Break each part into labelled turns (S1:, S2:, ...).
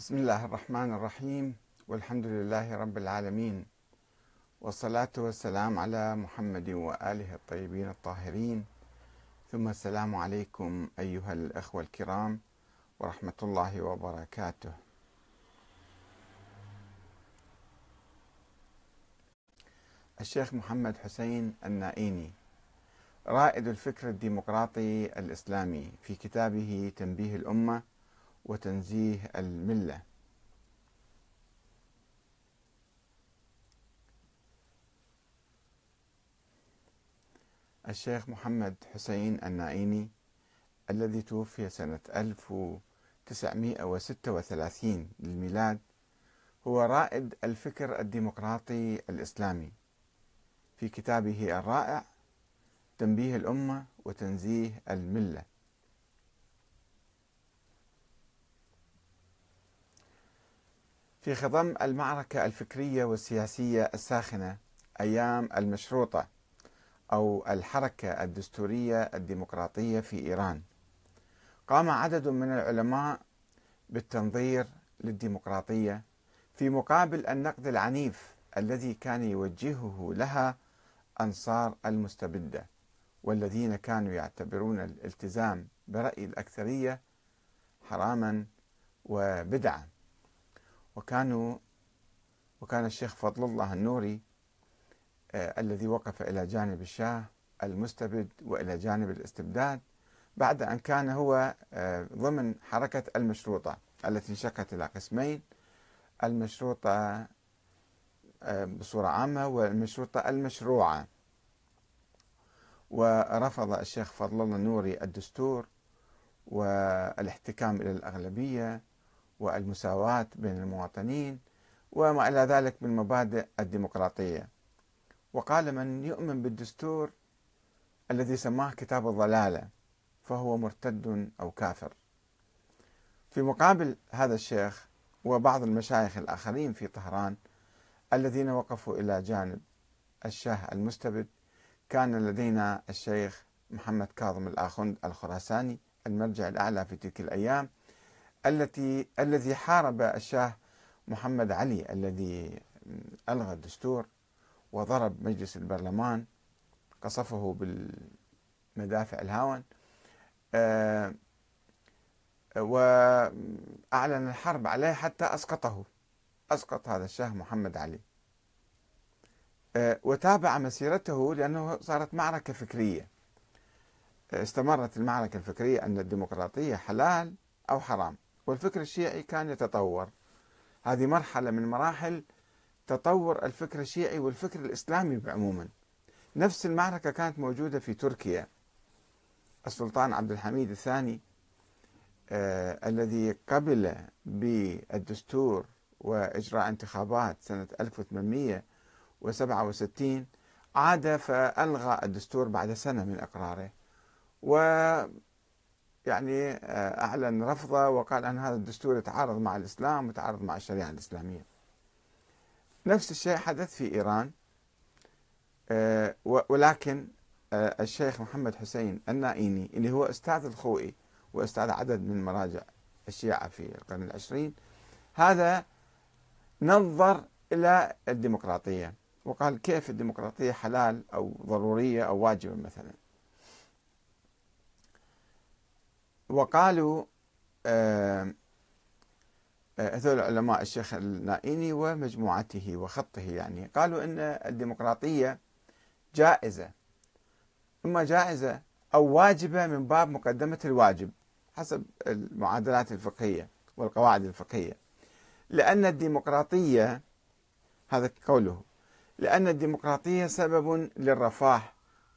S1: بسم الله الرحمن الرحيم والحمد لله رب العالمين والصلاة والسلام على محمد وآله الطيبين الطاهرين ثم السلام عليكم أيها الأخوة الكرام ورحمة الله وبركاته الشيخ محمد حسين النائيني رائد الفكر الديمقراطي الإسلامي في كتابه تنبيه الأمة وتنزيه المله الشيخ محمد حسين النائيني الذي توفي سنة 1936 للميلاد هو رائد الفكر الديمقراطي الإسلامي في كتابه الرائع تنبيه الأمة وتنزيه الملة في خضم المعركة الفكرية والسياسية الساخنة أيام المشروطة أو الحركة الدستورية الديمقراطية في إيران قام عدد من العلماء بالتنظير للديمقراطية في مقابل النقد العنيف الذي كان يوجهه لها أنصار المستبدة والذين كانوا يعتبرون الالتزام برأي الأكثرية حراما وبدعة وكانوا وكان الشيخ فضل الله النوري آه، الذي وقف إلى جانب الشاه المستبد وإلى جانب الاستبداد بعد أن كان هو آه، ضمن حركة المشروطة التي انشقت إلى قسمين المشروطة آه، بصورة عامة والمشروطة المشروعة ورفض الشيخ فضل الله النوري الدستور والاحتكام إلى الأغلبية والمساواة بين المواطنين وما إلى ذلك من مبادئ الديمقراطية وقال من يؤمن بالدستور الذي سماه كتاب الضلالة فهو مرتد أو كافر في مقابل هذا الشيخ وبعض المشايخ الآخرين في طهران الذين وقفوا إلى جانب الشاه المستبد كان لدينا الشيخ محمد كاظم الآخند الخراساني المرجع الأعلى في تلك الأيام التي الذي حارب الشاه محمد علي الذي ألغى الدستور وضرب مجلس البرلمان قصفه بالمدافع الهاون آه، وأعلن الحرب عليه حتى أسقطه أسقط هذا الشاه محمد علي آه، وتابع مسيرته لأنه صارت معركة فكرية آه، استمرت المعركة الفكرية أن الديمقراطية حلال أو حرام والفكر الشيعي كان يتطور هذه مرحلة من مراحل تطور الفكر الشيعي والفكر الإسلامي عموما نفس المعركة كانت موجودة في تركيا السلطان عبد الحميد الثاني آه الذي قبل بالدستور وإجراء انتخابات سنة 1867 عاد فألغى الدستور بعد سنة من إقراره و يعني آه، أعلن رفضه وقال أن هذا الدستور يتعارض مع الإسلام ويتعارض مع الشريعة الإسلامية نفس الشيء حدث في إيران آه، ولكن آه، الشيخ محمد حسين النائيني اللي هو أستاذ الخوئي وأستاذ عدد من مراجع الشيعة في القرن العشرين هذا نظر إلى الديمقراطية وقال كيف الديمقراطية حلال أو ضرورية أو واجبة مثلاً وقالوا آه، هذول علماء الشيخ النائيني ومجموعته وخطه يعني قالوا ان الديمقراطيه جائزه اما جائزه او واجبه من باب مقدمه الواجب حسب المعادلات الفقهيه والقواعد الفقهيه لان الديمقراطيه هذا قوله لان الديمقراطيه سبب للرفاه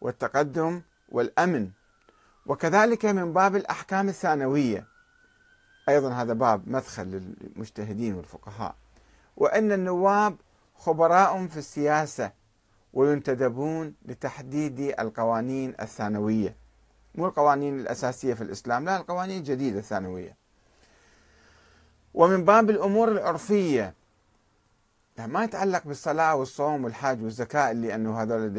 S1: والتقدم والامن وكذلك من باب الأحكام الثانوية أيضا هذا باب مدخل للمجتهدين والفقهاء وأن النواب خبراء في السياسة وينتدبون لتحديد القوانين الثانوية مو القوانين الأساسية في الإسلام لا القوانين الجديدة الثانوية ومن باب الأمور العرفية يعني ما يتعلق بالصلاة والصوم والحج والزكاة اللي أنه هذول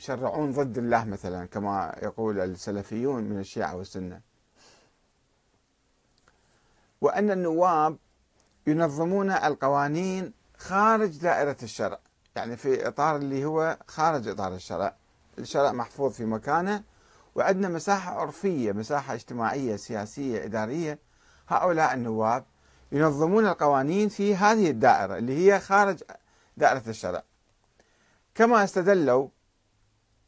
S1: يشرعون ضد الله مثلا كما يقول السلفيون من الشيعة والسنة وأن النواب ينظمون القوانين خارج دائرة الشرع يعني في إطار اللي هو خارج إطار الشرع الشرع محفوظ في مكانه وعندنا مساحة عرفية مساحة اجتماعية سياسية إدارية هؤلاء النواب ينظمون القوانين في هذه الدائرة اللي هي خارج دائرة الشرع كما استدلوا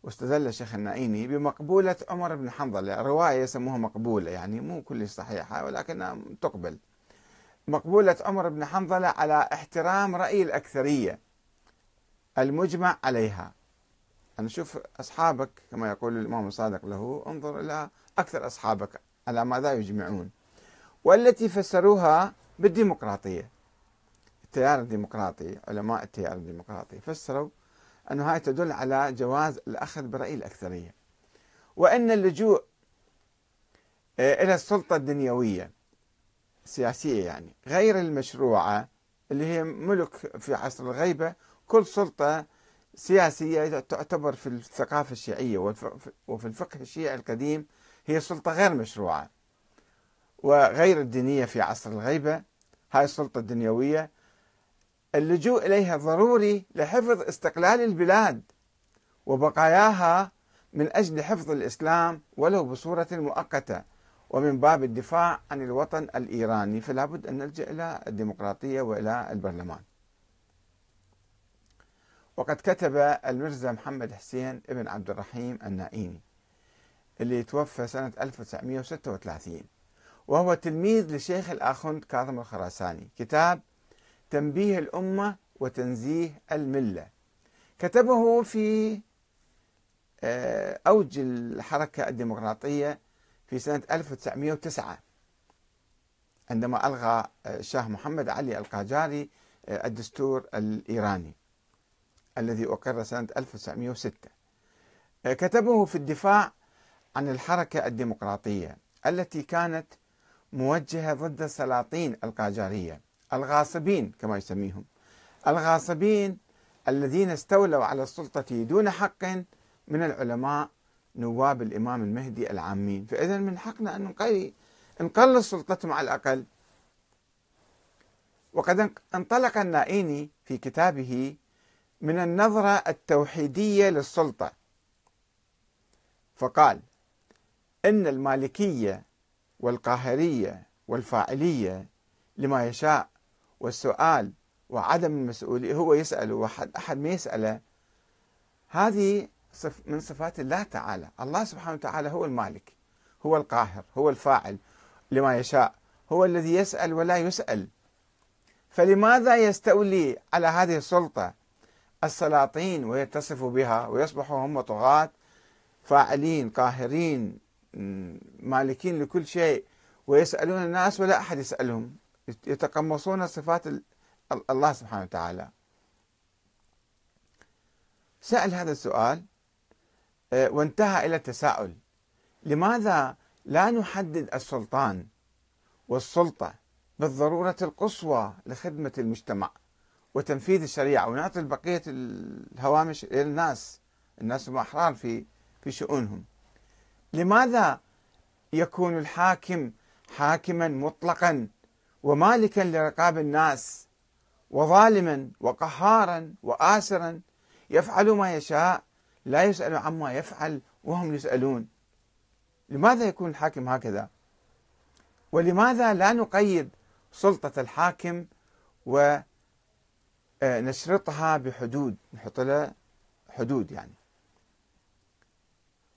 S1: واستدل الشيخ النائيني بمقبولة عمر بن حنظلة رواية يسموها مقبولة يعني مو كلش صحيحة ولكنها تقبل مقبولة عمر بن حنظلة على احترام رأي الأكثرية المجمع عليها أنا شوف أصحابك كما يقول الإمام الصادق له انظر إلى أكثر أصحابك على ماذا يجمعون والتي فسروها بالديمقراطية التيار الديمقراطي علماء التيار الديمقراطي فسروا أن هاي تدل على جواز الأخذ برأي الأكثرية وأن اللجوء آه، إلى السلطة الدنيوية السياسية يعني غير المشروعة اللي هي ملك في عصر الغيبة كل سلطة سياسية تعتبر في الثقافة الشيعية وفي الفقه الشيعي القديم هي سلطة غير مشروعة وغير الدينية في عصر الغيبة هاي السلطة الدنيوية اللجوء إليها ضروري لحفظ استقلال البلاد وبقاياها من أجل حفظ الإسلام ولو بصورة مؤقتة ومن باب الدفاع عن الوطن الإيراني فلا بد أن نلجأ إلى الديمقراطية وإلى البرلمان وقد كتب المرزا محمد حسين ابن عبد الرحيم النائيني اللي توفى سنة 1936 وهو تلميذ لشيخ الأخند كاظم الخراساني كتاب تنبيه الأمة وتنزيه الملة كتبه في آه، أوج الحركة الديمقراطية في سنة 1909 عندما ألغى آه، الشاه محمد علي القاجاري آه، الدستور الإيراني الذي أقر سنة 1906 كتبه في الدفاع عن الحركة الديمقراطية التي كانت موجهة ضد السلاطين القاجارية الغاصبين كما يسميهم الغاصبين الذين استولوا على السلطة دون حق من العلماء نواب الإمام المهدي العامين فإذا من حقنا أن نقلص سلطتهم على الأقل وقد انطلق النائيني في كتابه من النظرة التوحيدية للسلطة فقال إن المالكية والقاهرية والفاعلية لما يشاء والسؤال وعدم المسؤولية هو يسأل وأحد أحد ما يسأله هذه من صفات الله تعالى الله سبحانه وتعالى هو المالك هو القاهر هو الفاعل لما يشاء هو الذي يسأل ولا يسأل فلماذا يستولي على هذه السلطة السلاطين ويتصف بها ويصبحوا هم طغاة فاعلين قاهرين مالكين لكل شيء ويسألون الناس ولا أحد يسألهم يتقمصون صفات الله سبحانه وتعالى سأل هذا السؤال آه، وانتهى إلى التساؤل لماذا لا نحدد السلطان والسلطة بالضرورة القصوى لخدمة المجتمع وتنفيذ الشريعة ونعطي بقية الهوامش للناس الناس هم أحرار في في شؤونهم لماذا يكون الحاكم حاكما مطلقا ومالكا لرقاب الناس وظالما وقهارا وآسرا يفعل ما يشاء لا يسأل عما يفعل وهم يسألون لماذا يكون الحاكم هكذا ولماذا لا نقيد سلطة الحاكم ونشرطها بحدود نحط لها حدود يعني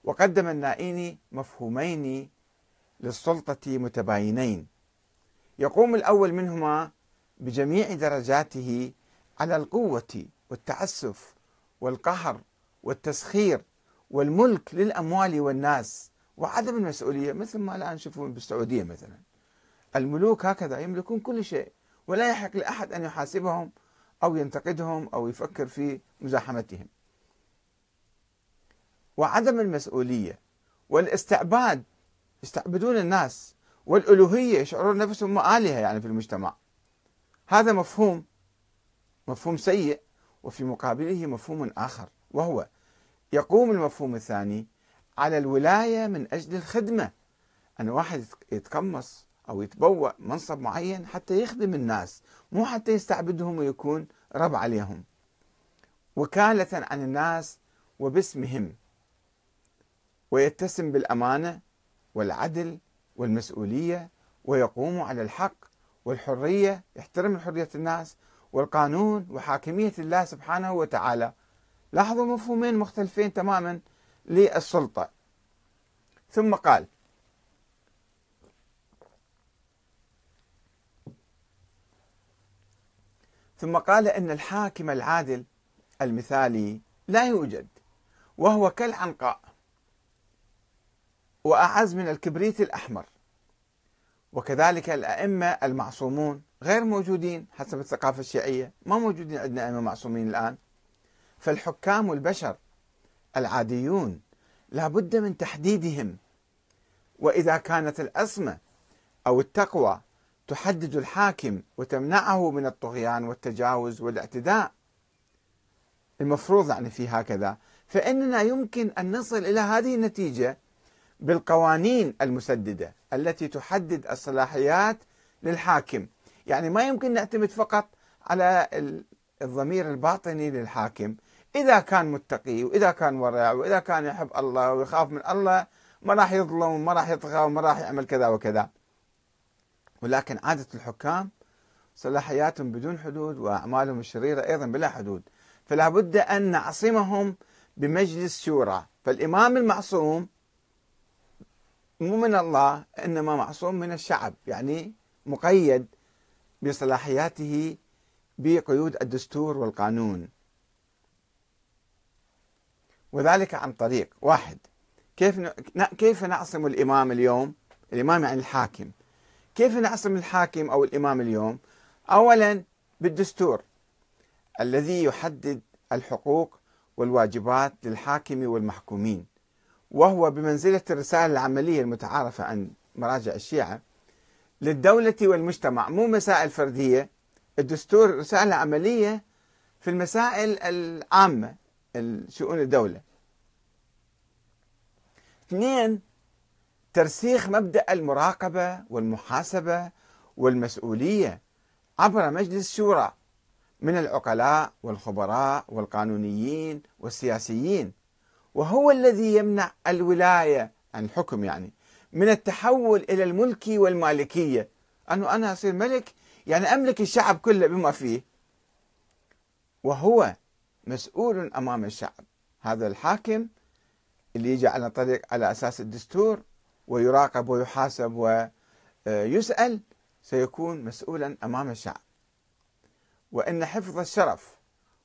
S1: وقدم النائين مفهومين للسلطة متباينين يقوم الأول منهما بجميع درجاته على القوة والتعسف والقهر والتسخير والملك للأموال والناس وعدم المسؤولية مثل ما الآن نشوفه بالسعودية مثلا الملوك هكذا يملكون كل شيء ولا يحق لأحد أن يحاسبهم أو ينتقدهم أو يفكر في مزاحمتهم وعدم المسؤولية والاستعباد يستعبدون الناس والألوهية يشعرون نفسهم آلهة يعني في المجتمع هذا مفهوم مفهوم سيء وفي مقابله مفهوم آخر وهو يقوم المفهوم الثاني على الولاية من أجل الخدمة أن واحد يتقمص أو يتبوأ منصب معين حتى يخدم الناس مو حتى يستعبدهم ويكون رب عليهم وكالة عن الناس وباسمهم ويتسم بالامانه والعدل والمسؤوليه ويقوم على الحق والحريه يحترم حريه الناس والقانون وحاكميه الله سبحانه وتعالى لاحظوا مفهومين مختلفين تماما للسلطه ثم قال ثم قال ان الحاكم العادل المثالي لا يوجد وهو كالعنقاء وأعز من الكبريت الأحمر وكذلك الأئمة المعصومون غير موجودين حسب الثقافة الشيعية ما موجودين عندنا أئمة معصومين الآن فالحكام البشر العاديون لابد من تحديدهم وإذا كانت الأصمة أو التقوى تحدد الحاكم وتمنعه من الطغيان والتجاوز والاعتداء المفروض يعني في هكذا فإننا يمكن أن نصل إلى هذه النتيجة بالقوانين المسدده التي تحدد الصلاحيات للحاكم، يعني ما يمكن نعتمد فقط على الضمير الباطني للحاكم، اذا كان متقي واذا كان ورع واذا كان يحب الله ويخاف من الله ما راح يظلم وما راح يطغى وما راح يعمل كذا وكذا. ولكن عاده الحكام صلاحياتهم بدون حدود واعمالهم الشريره ايضا بلا حدود، فلا بد ان نعصمهم بمجلس شورى، فالامام المعصوم مو من الله انما معصوم من الشعب يعني مقيد بصلاحياته بقيود الدستور والقانون وذلك عن طريق واحد كيف كيف نعصم الامام اليوم؟ الامام يعني الحاكم كيف نعصم الحاكم او الامام اليوم؟ اولا بالدستور الذي يحدد الحقوق والواجبات للحاكم والمحكومين وهو بمنزلة الرسالة العملية المتعارفة عن مراجع الشيعة للدولة والمجتمع مو مسائل فردية الدستور رسالة عملية في المسائل العامة شؤون الدولة اثنين ترسيخ مبدأ المراقبة والمحاسبة والمسؤولية عبر مجلس شورى من العقلاء والخبراء والقانونيين والسياسيين وهو الذي يمنع الولاية عن حكم يعني من التحول إلى الملك والمالكية أنه أنا أصير ملك يعني أملك الشعب كله بما فيه وهو مسؤول أمام الشعب هذا الحاكم اللي يجي على طريق على أساس الدستور ويراقب ويحاسب ويسأل سيكون مسؤولا أمام الشعب وإن حفظ الشرف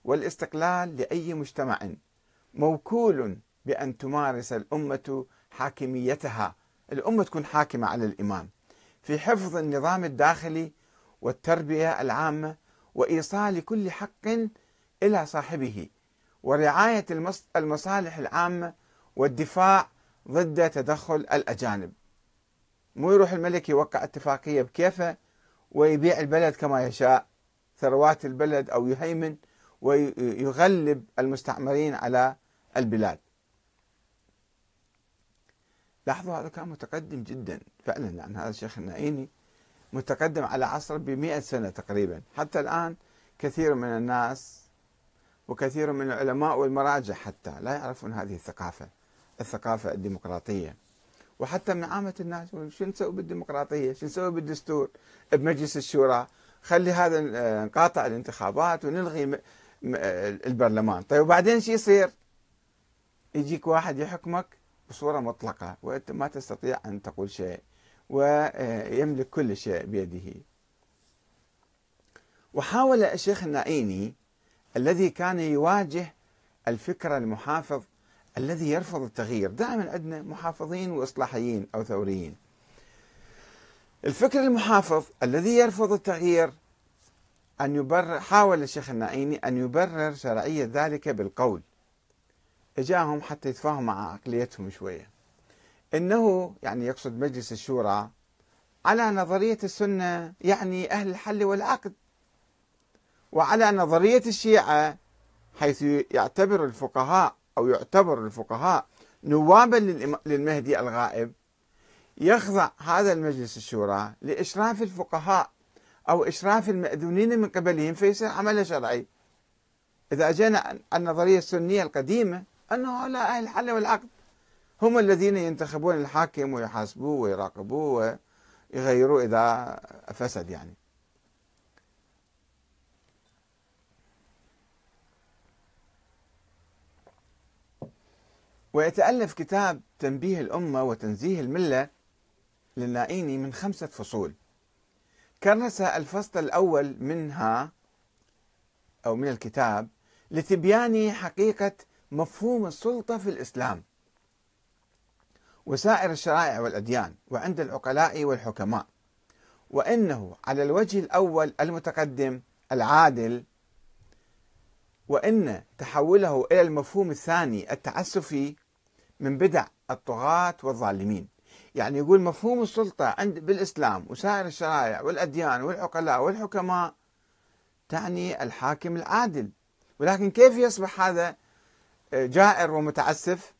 S1: والاستقلال لأي مجتمع موكول بأن تمارس الأمة حاكميتها الأمة تكون حاكمة على الإمام في حفظ النظام الداخلي والتربية العامة وإيصال كل حق إلى صاحبه ورعاية المصالح العامة والدفاع ضد تدخل الأجانب مو يروح الملك يوقع اتفاقية بكيفه ويبيع البلد كما يشاء ثروات البلد أو يهيمن ويغلب المستعمرين على البلاد لاحظوا هذا كان متقدم جدا فعلا يعني هذا الشيخ النعيني متقدم على عصره بمئة سنة تقريبا حتى الآن كثير من الناس وكثير من العلماء والمراجع حتى لا يعرفون هذه الثقافة الثقافة الديمقراطية وحتى من عامة الناس شو نسوي بالديمقراطية شو نسوي بالدستور بمجلس الشورى خلي هذا آه، نقاطع الانتخابات ونلغي البرلمان طيب وبعدين شو يصير يجيك واحد يحكمك بصورة مطلقة وأنت ما تستطيع أن تقول شيء ويملك كل شيء بيده وحاول الشيخ النعيني الذي كان يواجه الفكر المحافظ الذي يرفض التغيير دائما عندنا محافظين وإصلاحيين أو ثوريين الفكر المحافظ الذي يرفض التغيير أن يبرر حاول الشيخ النعيمي أن يبرر شرعية ذلك بالقول اجاهم حتى يتفاهم مع عقليتهم شويه انه يعني يقصد مجلس الشورى على نظريه السنه يعني اهل الحل والعقد وعلى نظريه الشيعه حيث يعتبر الفقهاء او يعتبر الفقهاء نوابا للمهدي الغائب يخضع هذا المجلس الشورى لاشراف الفقهاء او اشراف المأذونين من قبلهم فيصير عمل شرعي. اذا اجينا النظريه السنيه القديمه انه هؤلاء أهل الحل والعقد هم الذين ينتخبون الحاكم ويحاسبوه ويراقبوه ويغيروه إذا فسد يعني ويتألف كتاب تنبيه الأمة وتنزيه الملة للنائيني من خمسة فصول كرس الفصل الأول منها أو من الكتاب لتبيان حقيقة مفهوم السلطة في الإسلام وسائر الشرائع والأديان وعند العقلاء والحكماء وإنه على الوجه الأول المتقدم العادل وإن تحوله إلى المفهوم الثاني التعسفي من بدع الطغاة والظالمين يعني يقول مفهوم السلطة عند بالإسلام وسائر الشرائع والأديان والعقلاء والحكماء تعني الحاكم العادل ولكن كيف يصبح هذا جائر ومتعسف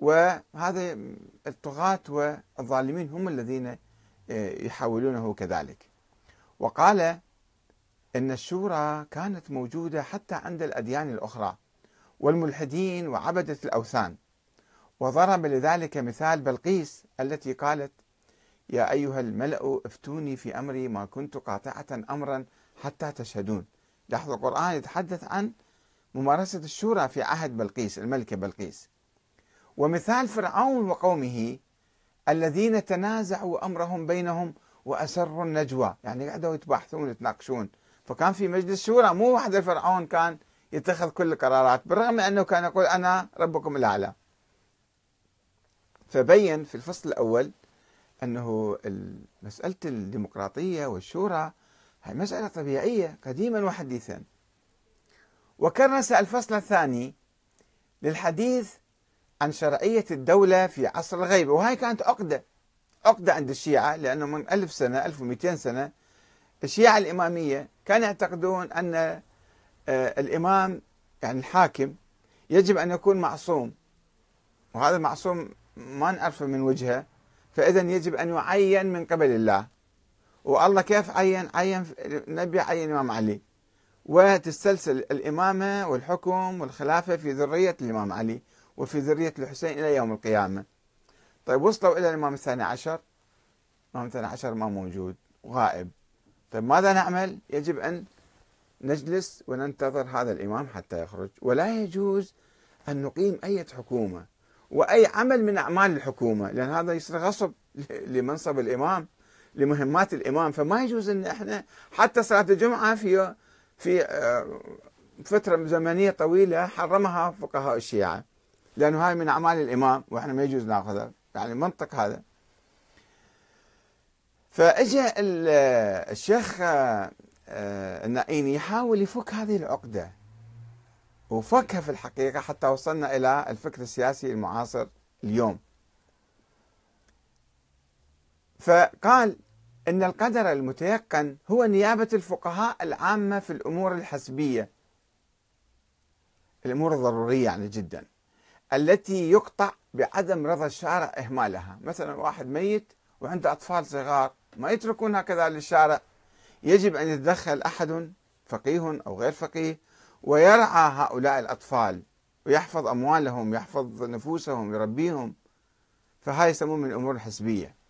S1: وهذا الطغاة والظالمين هم الذين آه، يحاولونه كذلك وقال ان الشورى كانت موجوده حتى عند الاديان الاخرى والملحدين وعبده الاوثان وضرب لذلك مثال بلقيس التي قالت يا ايها الملا افتوني في امري ما كنت قاطعه امرا حتى تشهدون لاحظوا القران يتحدث عن ممارسة الشورى في عهد بلقيس الملكة بلقيس ومثال فرعون وقومه الذين تنازعوا أمرهم بينهم وأسروا النجوى يعني قعدوا يتباحثون يتناقشون فكان في مجلس شورى مو وحده فرعون كان يتخذ كل القرارات بالرغم أنه كان يقول أنا ربكم الأعلى فبين في الفصل الأول أنه مسألة الديمقراطية والشورى هي مسألة طبيعية قديما وحديثا وكرس الفصل الثاني للحديث عن شرعية الدولة في عصر الغيبة وهاي كانت عقدة عقدة عند الشيعة لأنه من ألف سنة 1200 سنة الشيعة الإمامية كانوا يعتقدون أن آه، الإمام يعني الحاكم يجب أن يكون معصوم وهذا المعصوم ما نعرفه من وجهه فإذا يجب أن يعين من قبل الله والله كيف عين عين النبي عين الإمام علي وتستلسل الإمامة والحكم والخلافة في ذرية الإمام علي وفي ذرية الحسين إلى يوم القيامة طيب وصلوا إلى الإمام الثاني عشر الإمام الثاني عشر ما موجود غائب طيب ماذا نعمل يجب أن نجلس وننتظر هذا الإمام حتى يخرج ولا يجوز أن نقيم أي حكومة وأي عمل من أعمال الحكومة لأن هذا يصير غصب لمنصب الإمام لمهمات الإمام فما يجوز أن إحنا حتى صلاة الجمعة في في آه، فترة زمنية طويلة حرمها فقهاء الشيعة لأنه هاي من أعمال الإمام وإحنا ما يجوز ناخذها يعني منطق هذا فاجى الشيخ آه، آه، النعيمي يحاول يفك هذه العقده وفكها في الحقيقه حتى وصلنا الى الفكر السياسي المعاصر اليوم فقال أن القدر المتيقن هو نيابة الفقهاء العامة في الأمور الحسبية الأمور الضرورية يعني جدا التي يقطع بعدم رضا الشارع إهمالها مثلا واحد ميت وعنده أطفال صغار ما يتركون هكذا للشارع يجب أن يتدخل أحد فقيه أو غير فقيه ويرعى هؤلاء الأطفال ويحفظ أموالهم يحفظ نفوسهم يربيهم فهاي يسمون من الأمور الحسبية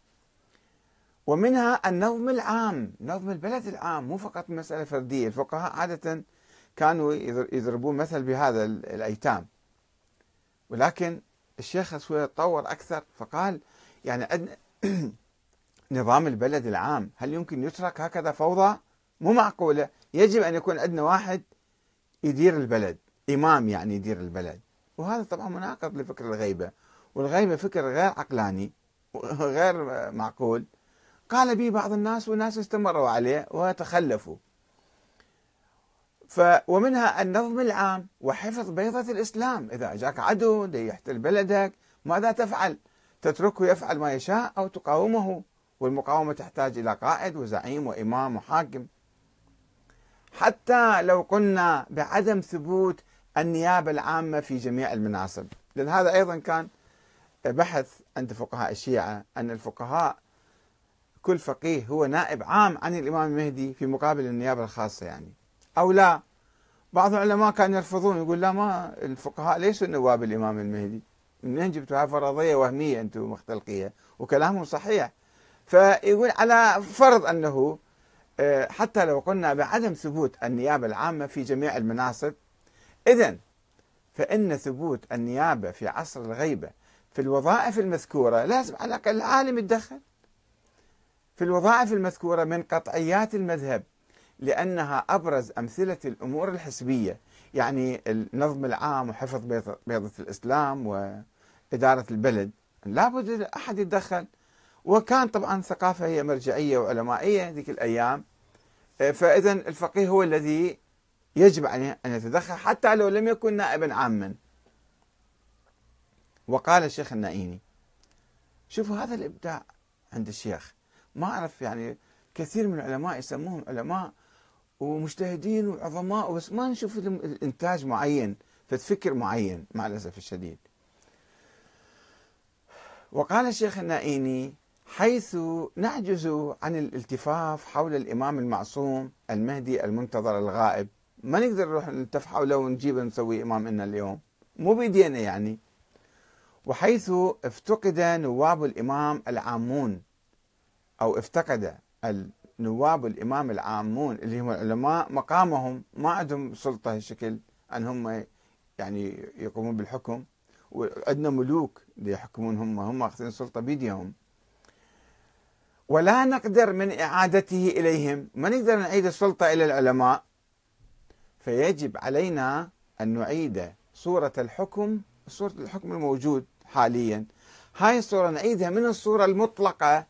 S1: ومنها النظم العام نظم البلد العام مو فقط مسألة فردية الفقهاء عادة كانوا يضربون مثل بهذا الأيتام ولكن الشيخ شوية تطور أكثر فقال يعني نظام البلد العام هل يمكن يترك هكذا فوضى مو معقولة يجب أن يكون عندنا واحد يدير البلد إمام يعني يدير البلد وهذا طبعا مناقض لفكر الغيبة والغيبة فكر غير عقلاني غير معقول قال به بعض الناس والناس استمروا عليه وتخلفوا ف ومنها النظم العام وحفظ بيضة الإسلام إذا أجاك عدو ليحتل بلدك ماذا تفعل تتركه يفعل ما يشاء أو تقاومه والمقاومة تحتاج إلى قائد وزعيم وإمام وحاكم حتى لو قلنا بعدم ثبوت النيابة العامة في جميع المناصب لأن هذا أيضا كان بحث عند فقهاء الشيعة أن الفقهاء كل فقيه هو نائب عام عن الإمام المهدي في مقابل النيابة الخاصة يعني أو لا بعض العلماء كانوا يرفضون يقول لا ما الفقهاء ليسوا نواب الإمام المهدي منين جبتوا هاي فرضية وهمية أنتم مختلقيها وكلامهم صحيح فيقول على فرض أنه آه، حتى لو قلنا بعدم ثبوت النيابة العامة في جميع المناصب إذا فإن ثبوت النيابة في عصر الغيبة في الوظائف المذكورة لازم على الأقل العالم يتدخل في الوظائف المذكورة من قطعيات المذهب لأنها أبرز أمثلة الأمور الحسبية يعني النظم العام وحفظ بيضة الإسلام وإدارة البلد لابد أحد يتدخل وكان طبعا الثقافة هي مرجعية وعلمائية ذيك الأيام آه، فإذا الفقيه هو الذي يجب عليه أن يتدخل حتى لو لم يكن نائبا عاما وقال الشيخ النائيني شوفوا هذا الإبداع عند الشيخ ما أعرف يعني كثير من العلماء يسموهم علماء ومجتهدين وعظماء بس ما نشوف إنتاج معين فكر معين مع الأسف الشديد وقال الشيخ النائيني حيث نعجز عن الالتفاف حول الإمام المعصوم المهدي المنتظر الغائب ما نقدر نروح نلتف حوله ونجيبه نسوي إمام لنا اليوم مو بإيدينا يعني وحيث افتقد نواب الإمام العامون أو افتقد النواب الإمام العامون اللي هم العلماء مقامهم ما عندهم سلطة هالشكل أن هم يعني يقومون بالحكم وعندنا ملوك يحكمون هم هم أخذين السلطة بيديهم ولا نقدر من إعادته إليهم ما نقدر نعيد السلطة إلى العلماء فيجب علينا أن نعيد صورة الحكم صورة الحكم الموجود حاليا هاي الصورة نعيدها من الصورة المطلقة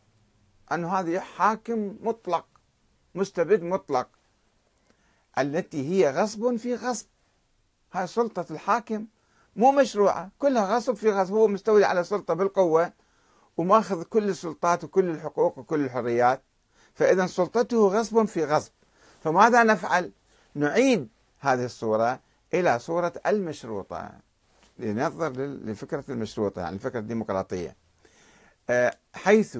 S1: أنه هذا حاكم مطلق مستبد مطلق التي هي غصب في غصب هاي سلطة الحاكم مو مشروعة كلها غصب في غصب هو مستولي على سلطة بالقوة وماخذ كل السلطات وكل الحقوق وكل الحريات فإذا سلطته غصب في غصب فماذا نفعل نعيد هذه الصورة إلى صورة المشروطة لننظر لفكرة المشروطة يعني الفكرة الديمقراطية آه، حيث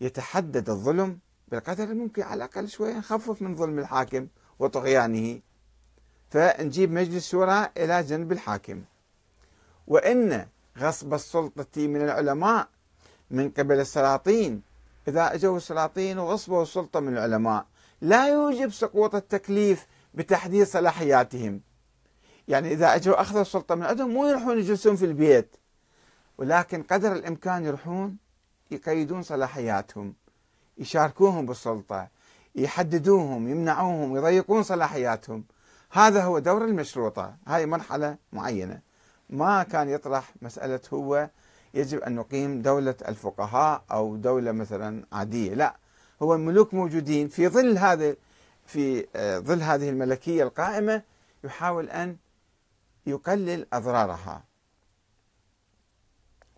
S1: يتحدد الظلم بالقتل ممكن على الأقل شوية نخفف من ظلم الحاكم وطغيانه فنجيب مجلس شورى إلى جنب الحاكم وإن غصب السلطة من العلماء من قبل السلاطين إذا أجوا السلاطين وغصبوا السلطة من العلماء لا يوجب سقوط التكليف بتحديد صلاحياتهم يعني إذا أجوا أخذوا السلطة من عندهم مو يروحون يجلسون في البيت ولكن قدر الإمكان يروحون يقيدون صلاحياتهم يشاركوهم بالسلطة يحددوهم يمنعوهم يضيقون صلاحياتهم هذا هو دور المشروطة هاي مرحلة معينة ما كان يطرح مسألة هو يجب أن نقيم دولة الفقهاء أو دولة مثلا عادية لا هو الملوك موجودين في ظل هذا في آه، ظل هذه الملكية القائمة يحاول أن يقلل أضرارها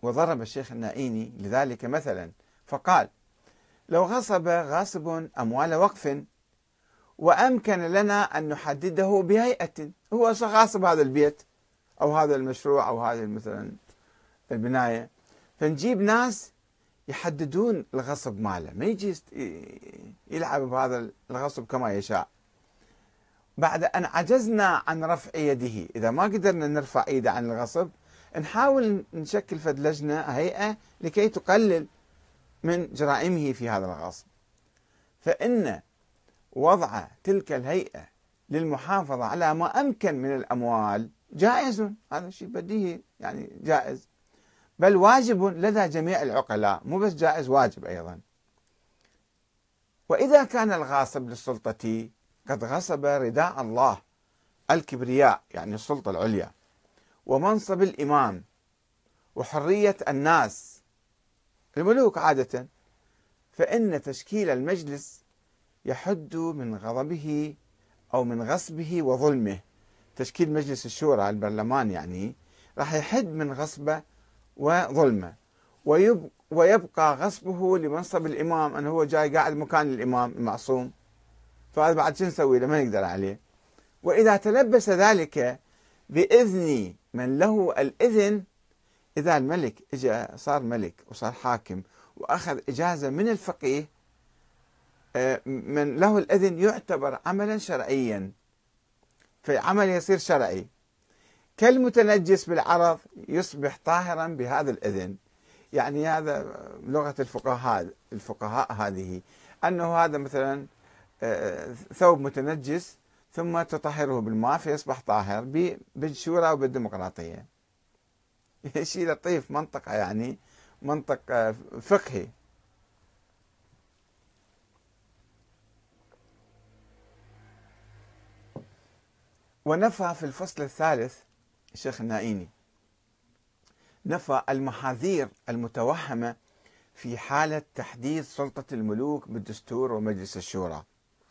S1: وضرب الشيخ النائيني لذلك مثلا فقال لو غصب غاصب أموال وقف وأمكن لنا أن نحدده بهيئة هو غاصب هذا البيت أو هذا المشروع أو هذه مثلا البناية فنجيب ناس يحددون الغصب ماله ما يجي يلعب بهذا الغصب كما يشاء بعد أن عجزنا عن رفع يده إذا ما قدرنا نرفع إيده عن الغصب نحاول نشكل فد لجنة هيئة لكي تقلل من جرائمه في هذا الغصب فإن وضع تلك الهيئة للمحافظة على ما أمكن من الأموال جائز هذا شيء بديهي يعني جائز بل واجب لدى جميع العقلاء مو بس جائز واجب أيضا وإذا كان الغاصب للسلطة قد غصب رداء الله الكبرياء يعني السلطة العليا ومنصب الإمام وحرية الناس الملوك عادة فإن تشكيل المجلس يحد من غضبه أو من غصبه وظلمه تشكيل مجلس الشورى البرلمان يعني راح يحد من غصبه وظلمه ويبقى غصبه لمنصب الإمام أنه هو جاي قاعد مكان الإمام المعصوم فهذا بعد شو نسوي له ما نقدر عليه وإذا تلبس ذلك بإذن من له الإذن إذا الملك إجا صار ملك وصار حاكم وأخذ إجازة من الفقيه آه، من له الإذن يعتبر عملا شرعيا فعمل يصير شرعي كالمتنجس بالعرض يصبح طاهرا بهذا الإذن يعني هذا لغة الفقهاء الفقهاء هذه أنه هذا مثلا آه، ثوب متنجس ثم تطهره بالماء فيصبح طاهر بالشورى وبالديمقراطية شيء لطيف منطقة يعني منطق آه، فقهي ونفى في الفصل الثالث الشيخ النائيني نفى المحاذير المتوهمة في حالة تحديد سلطة الملوك بالدستور ومجلس الشورى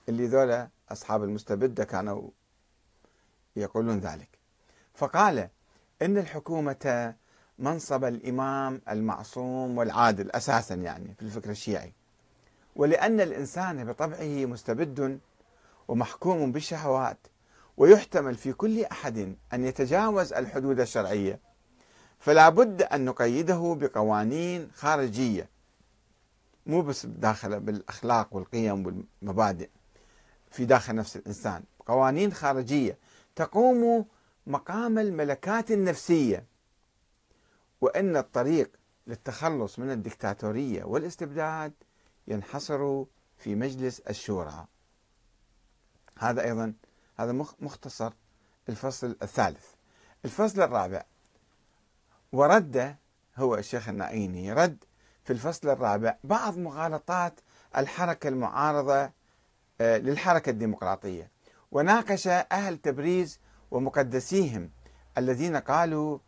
S1: اللي ذولا أصحاب المستبدة كانوا يقولون ذلك فقال إن الحكومة منصب الإمام المعصوم والعادل أساسا يعني في الفكر الشيعي ولأن الإنسان بطبعه مستبد ومحكوم بالشهوات ويحتمل في كل أحد أن يتجاوز الحدود الشرعية فلا بد أن نقيده بقوانين خارجية مو بس داخله بالأخلاق والقيم والمبادئ في داخل نفس الانسان، قوانين خارجيه تقوم مقام الملكات النفسيه. وان الطريق للتخلص من الدكتاتوريه والاستبداد ينحصر في مجلس الشورى. هذا ايضا هذا مختصر الفصل الثالث. الفصل الرابع ورد هو الشيخ النائيني رد في الفصل الرابع بعض مغالطات الحركه المعارضه آه، للحركة الديمقراطية وناقش أهل تبريز ومقدسيهم الذين قالوا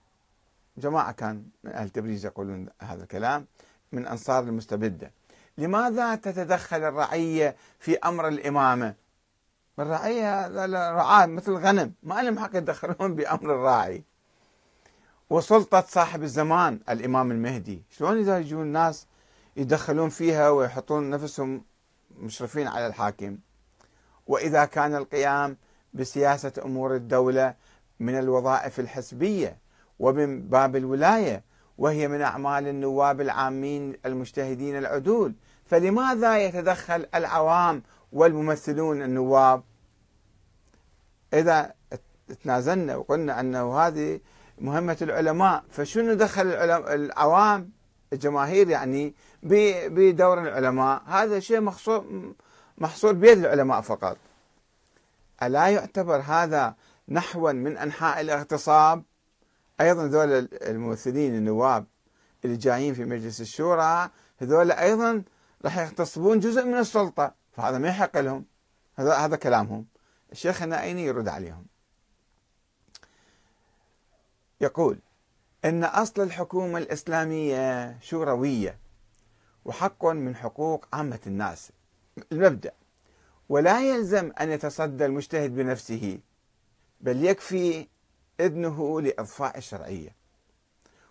S1: جماعة كان من أهل تبريز يقولون هذا الكلام من أنصار المستبدة لماذا تتدخل الرعية في أمر الإمامة الرعية رعاة مثل الغنم ما لهم حق يتدخلون بأمر الراعي وسلطة صاحب الزمان الإمام المهدي شلون إذا يجون الناس يدخلون فيها ويحطون نفسهم مشرفين على الحاكم وإذا كان القيام بسياسة أمور الدولة من الوظائف الحسبية ومن باب الولاية وهي من أعمال النواب العامين المجتهدين العدول فلماذا يتدخل العوام والممثلون النواب إذا تنازلنا وقلنا أنه هذه مهمة العلماء فشنو دخل العوام الجماهير يعني بدور العلماء هذا شيء محصور محصور بيد العلماء فقط ألا يعتبر هذا نحوا من أنحاء الاغتصاب أيضا ذول الممثلين النواب اللي جايين في مجلس الشورى هذول أيضا راح يغتصبون جزء من السلطة فهذا ما يحق لهم هذا هذا كلامهم الشيخ النائيني يرد عليهم يقول أن أصل الحكومة الإسلامية شوروية وحق من حقوق عامة الناس المبدأ ولا يلزم أن يتصدى المجتهد بنفسه بل يكفي إذنه لإضفاء الشرعية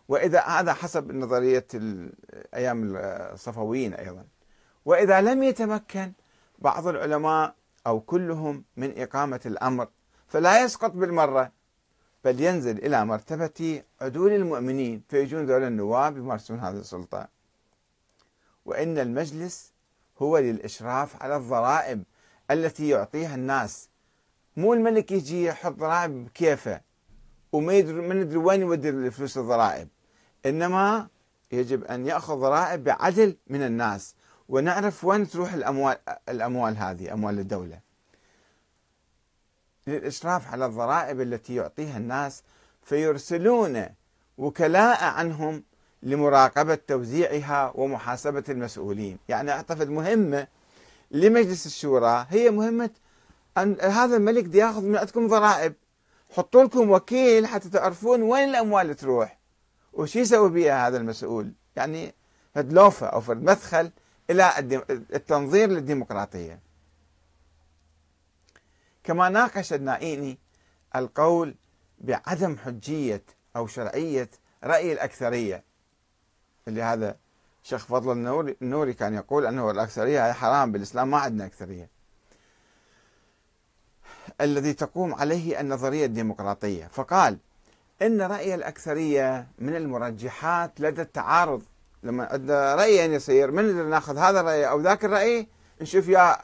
S1: وإذا هذا حسب نظرية أيام الصفويين أيضا وإذا لم يتمكن بعض العلماء أو كلهم من إقامة الأمر فلا يسقط بالمرة بل ينزل إلى مرتبة عدول المؤمنين فيجون ذول النواب يمارسون هذه السلطة وإن المجلس هو للإشراف على الضرائب التي يعطيها الناس مو الملك يجي يحط ضرائب بكيفه وما يدري ما ندري وين يودي الفلوس الضرائب انما يجب ان ياخذ ضرائب بعدل من الناس ونعرف وين تروح الاموال الاموال هذه اموال الدوله للإشراف على الضرائب التي يعطيها الناس فيرسلون وكلاء عنهم لمراقبة توزيعها ومحاسبة المسؤولين يعني أعتقد مهمة لمجلس الشورى هي مهمة أن هذا الملك ياخذ من عندكم ضرائب حطوا لكم وكيل حتى تعرفون وين الأموال تروح وش يسوي بها هذا المسؤول يعني فد لوفة أو فد مدخل إلى التنظير للديمقراطية كما ناقش النائيني القول بعدم حجية أو شرعية رأي الأكثرية اللي هذا شيخ فضل النوري, كان يقول أنه الأكثرية هي حرام بالإسلام ما عندنا أكثرية الذي تقوم عليه النظرية الديمقراطية فقال إن رأي الأكثرية من المرجحات لدى التعارض لما عندنا رأيين يصير من اللي ناخذ هذا الرأي أو ذاك الرأي نشوف يا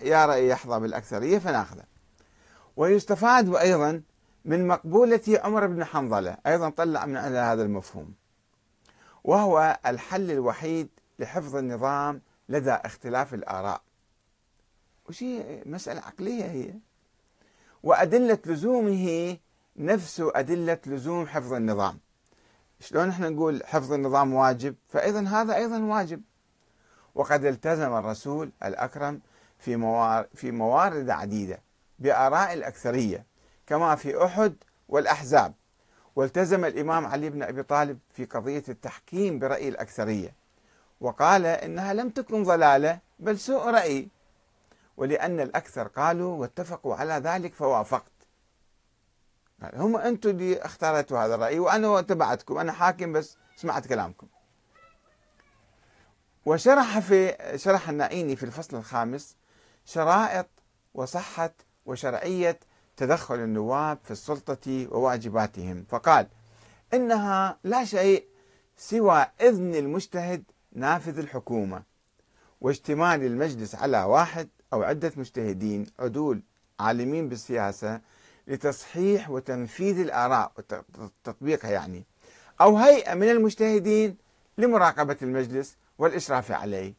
S1: يا رأي يحظى بالأكثرية فناخذه ويستفاد أيضا من مقبولة عمر بن حنظلة أيضا طلع من على هذا المفهوم وهو الحل الوحيد لحفظ النظام لدى اختلاف الآراء وشيء مسألة عقلية هي وأدلة لزومه نفس أدلة لزوم حفظ النظام شلون احنا نقول حفظ النظام واجب فاذا هذا أيضا واجب وقد التزم الرسول الأكرم في موارد عديدة بآراء الأكثرية كما في أحد والأحزاب والتزم الإمام علي بن أبي طالب في قضية التحكيم برأي الأكثرية وقال إنها لم تكن ضلالة بل سوء رأي ولأن الأكثر قالوا واتفقوا على ذلك فوافقت هم أنتم اللي اختارتوا هذا الرأي وأنا تبعتكم أنا حاكم بس سمعت كلامكم وشرح في شرح النائيني في الفصل الخامس شرائط وصحة وشرعية تدخل النواب في السلطة وواجباتهم فقال إنها لا شيء سوى إذن المجتهد نافذ الحكومة واجتمال المجلس على واحد أو عدة مجتهدين عدول عالمين بالسياسة لتصحيح وتنفيذ الآراء وتطبيقها يعني أو هيئة من المجتهدين لمراقبة المجلس والإشراف عليه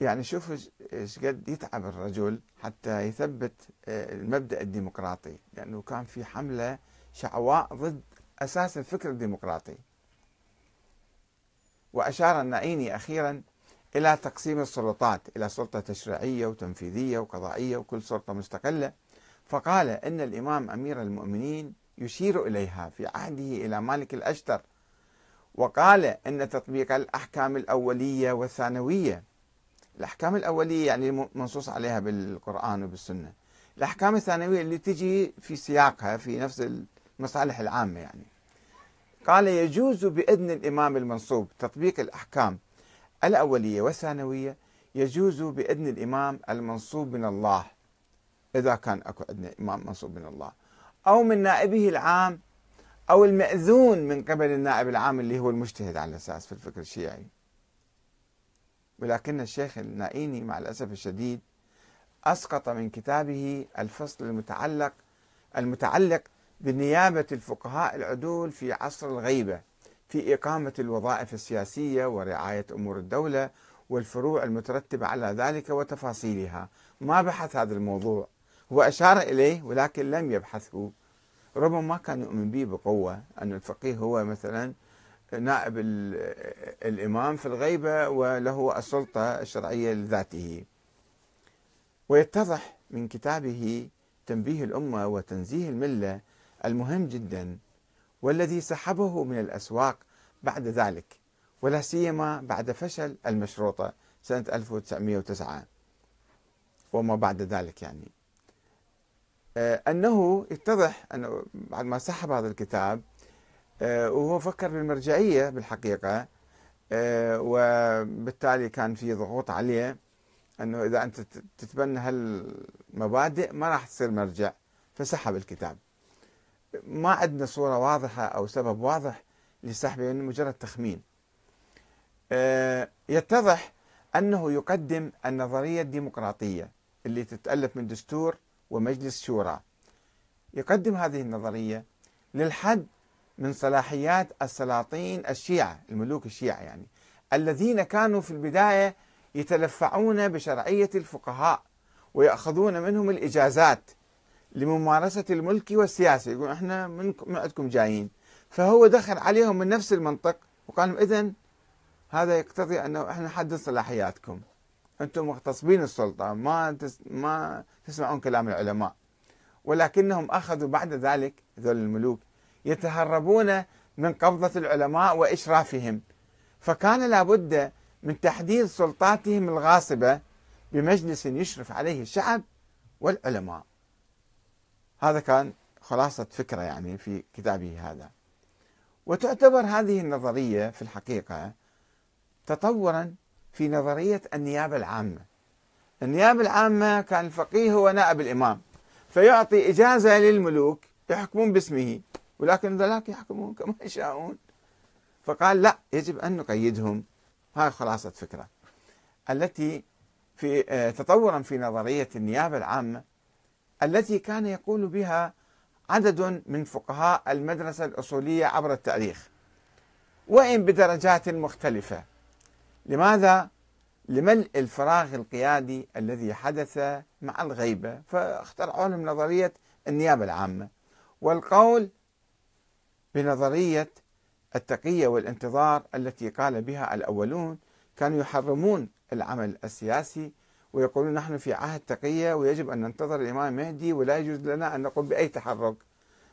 S1: يعني شوف ايش قد يتعب الرجل حتى يثبت آه، المبدا الديمقراطي لانه كان في حمله شعواء ضد اساس الفكر الديمقراطي واشار النعيني اخيرا الى تقسيم السلطات الى سلطه تشريعيه وتنفيذيه وقضائيه وكل سلطه مستقله فقال ان الامام امير المؤمنين يشير اليها في عهده الى مالك الاشتر وقال ان تطبيق الاحكام الاوليه والثانويه الأحكام الأولية يعني منصوص عليها بالقرآن وبالسنة الأحكام الثانوية اللي تجي في سياقها في نفس المصالح العامة يعني قال يجوز بإذن الإمام المنصوب تطبيق الأحكام الأولية والثانوية يجوز بإذن الإمام المنصوب من الله إذا كان أكو عندنا إمام منصوب من الله أو من نائبه العام أو المأذون من قبل النائب العام اللي هو المجتهد على أساس في الفكر الشيعي ولكن الشيخ النائيني مع الأسف الشديد أسقط من كتابه الفصل المتعلق المتعلق بنيابة الفقهاء العدول في عصر الغيبة في إقامة الوظائف السياسية ورعاية أمور الدولة والفروع المترتبة على ذلك وتفاصيلها ما بحث هذا الموضوع هو أشار إليه ولكن لم يبحثه ربما ما كان يؤمن به بقوة أن الفقيه هو مثلا نائب آه، الإمام في الغيبة وله السلطة الشرعية لذاته ويتضح من كتابه تنبيه الأمة وتنزيه الملة المهم جدا والذي سحبه من الأسواق بعد ذلك ولا سيما بعد فشل المشروطة سنة 1909 وما بعد ذلك يعني آه، أنه يتضح أنه بعد ما سحب هذا الكتاب آه، وهو فكر بالمرجعية بالحقيقة آه، وبالتالي كان في ضغوط عليه أنه إذا أنت تتبنى هالمبادئ ما راح تصير مرجع فسحب الكتاب ما عندنا صورة واضحة أو سبب واضح لسحبه يعني مجرد تخمين آه، يتضح أنه يقدم النظرية الديمقراطية اللي تتألف من دستور ومجلس شورى يقدم هذه النظرية للحد من صلاحيات السلاطين الشيعة الملوك الشيعة يعني الذين كانوا في البداية يتلفعون بشرعية الفقهاء ويأخذون منهم الإجازات لممارسة الملك والسياسة يقول احنا من عندكم جايين فهو دخل عليهم من نفس المنطق وقال لهم إذن هذا يقتضي أنه احنا نحدد صلاحياتكم أنتم مغتصبين السلطة ما ما تسمعون كلام العلماء ولكنهم أخذوا بعد ذلك ذول الملوك يتهربون من قبضة العلماء وإشرافهم فكان لابد من تحديد سلطاتهم الغاصبة بمجلس يشرف عليه الشعب والعلماء هذا كان خلاصة فكرة يعني في كتابه هذا وتعتبر هذه النظرية في الحقيقة تطورا في نظرية النيابة العامة النيابة العامة كان الفقيه هو نائب الإمام فيعطي إجازة للملوك يحكمون باسمه ولكن ذلك يحكمون كما يشاءون فقال لا يجب أن نقيدهم هاي خلاصة فكرة التي في آه، تطورا في نظرية النيابة العامة التي كان يقول بها عدد من فقهاء المدرسة الأصولية عبر التاريخ وإن بدرجات مختلفة لماذا؟ لملء الفراغ القيادي الذي حدث مع الغيبة فاخترعوا لهم نظرية النيابة العامة والقول بنظرية التقية والانتظار التي قال بها الأولون كانوا يحرمون العمل السياسي ويقولون نحن في عهد تقية ويجب أن ننتظر الإمام المهدي ولا يجوز لنا أن نقوم بأي تحرك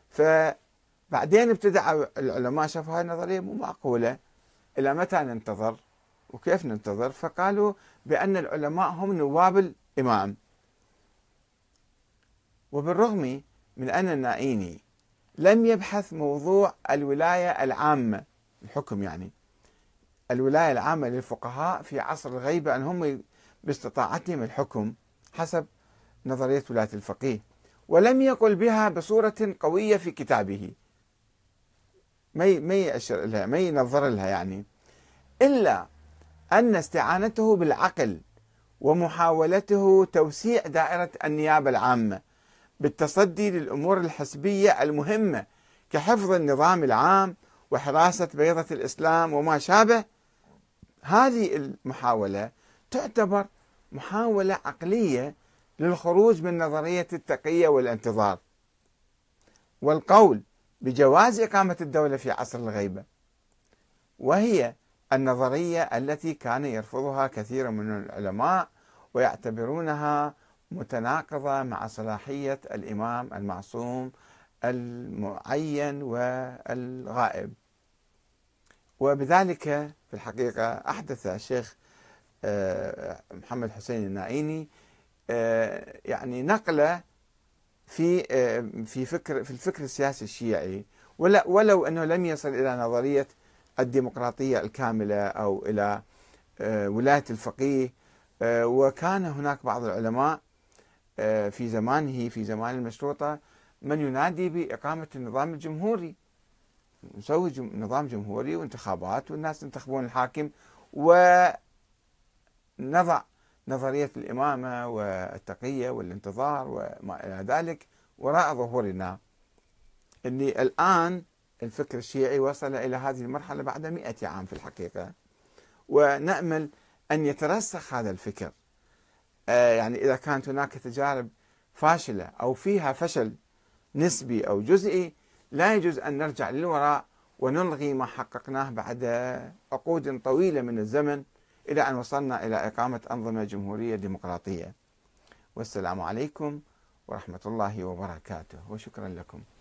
S1: فبعدين ابتدع العلماء شافوا هذه النظرية مو معقولة إلى متى ننتظر وكيف ننتظر فقالوا بأن العلماء هم نواب الإمام وبالرغم من أن النائيني لم يبحث موضوع الولاية العامة الحكم يعني الولاية العامة للفقهاء في عصر الغيبة أن هم باستطاعتهم الحكم حسب نظرية ولاية الفقيه ولم يقل بها بصورة قوية في كتابه ما ما يأشر لها ما ينظر لها يعني إلا أن استعانته بالعقل ومحاولته توسيع دائرة النيابة العامة بالتصدي للامور الحسبيه المهمه كحفظ النظام العام وحراسه بيضه الاسلام وما شابه هذه المحاوله تعتبر محاوله عقليه للخروج من نظريه التقيه والانتظار والقول بجواز اقامه الدوله في عصر الغيبه وهي النظريه التي كان يرفضها كثير من العلماء ويعتبرونها متناقضة مع صلاحية الإمام المعصوم المعين والغائب وبذلك في الحقيقة أحدث الشيخ آه، محمد حسين النائيني آه، يعني نقلة في آه، في فكر في الفكر السياسي الشيعي ولو انه لم يصل الى نظريه الديمقراطيه الكامله او الى ولايه الفقيه وكان هناك بعض العلماء آه، في زمانه في زمان المشروطة من ينادي بإقامة النظام الجمهوري نسوي نظام جمهوري وانتخابات والناس ينتخبون الحاكم ونضع نظرية الإمامة والتقية والانتظار وما إلى ذلك وراء ظهورنا اللي الآن الفكر الشيعي وصل إلى هذه المرحلة بعد مئة عام في الحقيقة ونأمل أن يترسخ هذا الفكر آه، يعني إذا كانت هناك تجارب فاشلة أو فيها فشل نسبي أو جزئي لا يجوز أن نرجع للوراء ونلغي ما حققناه بعد عقود طويلة من الزمن إلى أن وصلنا إلى إقامة أنظمة جمهورية ديمقراطية والسلام عليكم ورحمة الله وبركاته وشكرا لكم